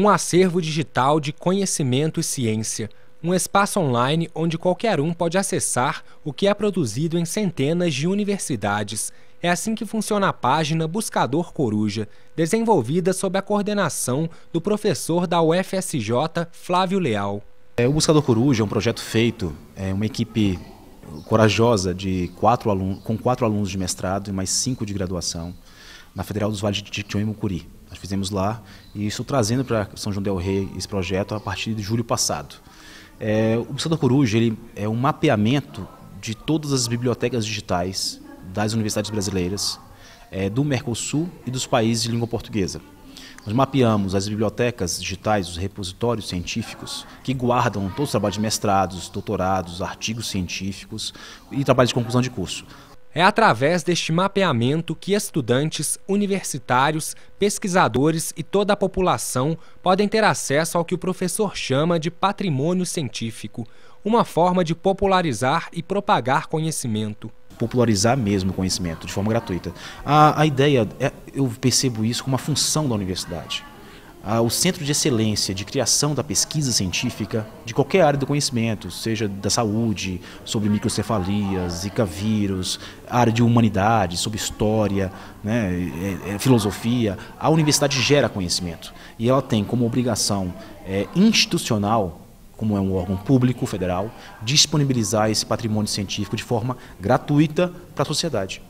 Um acervo digital de conhecimento e ciência. Um espaço online onde qualquer um pode acessar o que é produzido em centenas de universidades. É assim que funciona a página Buscador Coruja, desenvolvida sob a coordenação do professor da UFSJ, Flávio Leal. É, o Buscador Coruja é um projeto feito, é uma equipe corajosa de quatro alunos, com quatro alunos de mestrado e mais cinco de graduação na Federal dos Vales de Tijuana e Mucuri. Nós fizemos lá e estou trazendo para São João del Rei esse projeto a partir de julho passado. É, o da Coruja ele é um mapeamento de todas as bibliotecas digitais das universidades brasileiras, é, do Mercosul e dos países de língua portuguesa. Nós mapeamos as bibliotecas digitais, os repositórios científicos, que guardam todos os trabalhos de mestrados, doutorados, artigos científicos e trabalhos de conclusão de curso. É através deste mapeamento que estudantes, universitários, pesquisadores e toda a população podem ter acesso ao que o professor chama de patrimônio científico, uma forma de popularizar e propagar conhecimento. Popularizar mesmo o conhecimento de forma gratuita. A, a ideia, é, eu percebo isso como uma função da universidade ah, o centro de excelência de criação da pesquisa científica de qualquer área do conhecimento, seja da saúde, sobre microcefalia, zika vírus, área de humanidade, sobre história, né, é, é, filosofia, a universidade gera conhecimento e ela tem como obrigação é, institucional como é um órgão público federal, disponibilizar esse patrimônio científico de forma gratuita para a sociedade.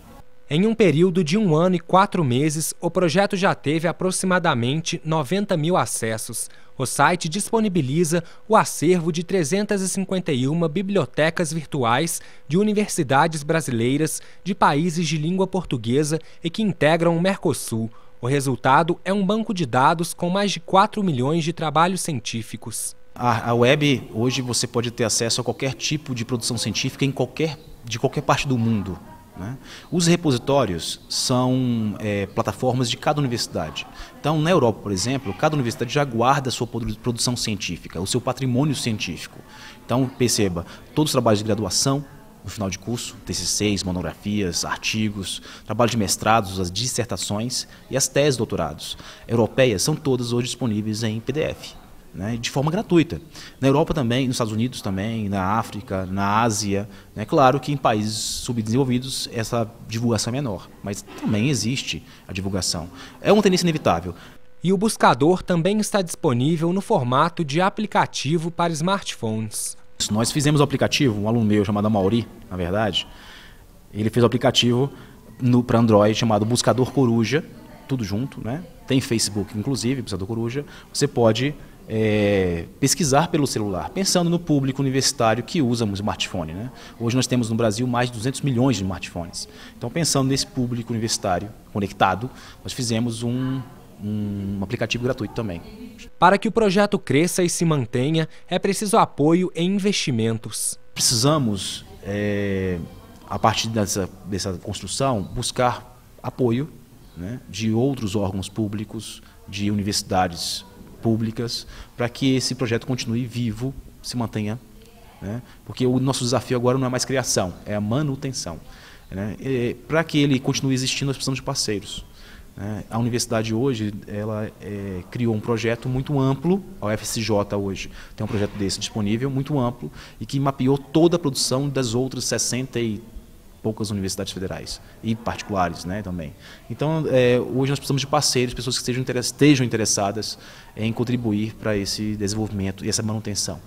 Em um período de um ano e quatro meses, o projeto já teve aproximadamente 90 mil acessos. O site disponibiliza o acervo de 351 bibliotecas virtuais de universidades brasileiras de países de língua portuguesa e que integram o Mercosul. O resultado é um banco de dados com mais de 4 milhões de trabalhos científicos. A, web, hoje, você pode ter acesso a qualquer tipo de produção científica em qualquer, de qualquer parte do mundo. Né? Os repositórios são é, plataformas de cada universidade. Então, na Europa, por exemplo, cada universidade já guarda a sua produção científica, o seu patrimônio científico. Então, perceba, todos os trabalhos de graduação, no final de curso, TCCs, monografias, artigos, trabalho de mestrados, as dissertações e as teses doutorados europeias são todas hoje disponíveis em PDF né, de forma gratuita. Na Europa também, nos Estados Unidos também, na África, na Ásia. Né, claro que em países subdesenvolvidos essa divulgação é menor, mas também existe a divulgação. É uma tendência inevitável. E o buscador também está disponível no formato de aplicativo para smartphones. Nós fizemos o aplicativo, um aluno meu chamado Mauri, na verdade, ele fez o aplicativo para Android chamado Buscador Coruja, tudo junto, né? Tem Facebook, inclusive, Buscador Coruja. Você pode é, pesquisar pelo celular, pensando no público universitário que usa um smartphone. Né? Hoje nós temos no Brasil mais de 200 milhões de smartphones. Então, pensando nesse público universitário conectado, nós fizemos um, um aplicativo gratuito também. Para que o projeto cresça e se mantenha, é preciso apoio e investimentos. Precisamos, é, a partir dessa, dessa construção, buscar apoio né, de outros órgãos públicos, de universidades públicas, para que esse projeto continue vivo, se mantenha. Né? Porque o nosso desafio agora não é mais criação, é a manutenção. Né? Para que ele continue existindo, nós precisamos de parceiros. Né? A universidade hoje ela é, criou um projeto muito amplo, a UFSJ hoje tem um projeto desse disponível, muito amplo, e que mapeou toda a produção das outras 63 poucas universidades federais e particulares né, também. Então, é, hoje nós precisamos de parceiros, pessoas que estejam interessadas em contribuir para esse desenvolvimento e essa manutenção.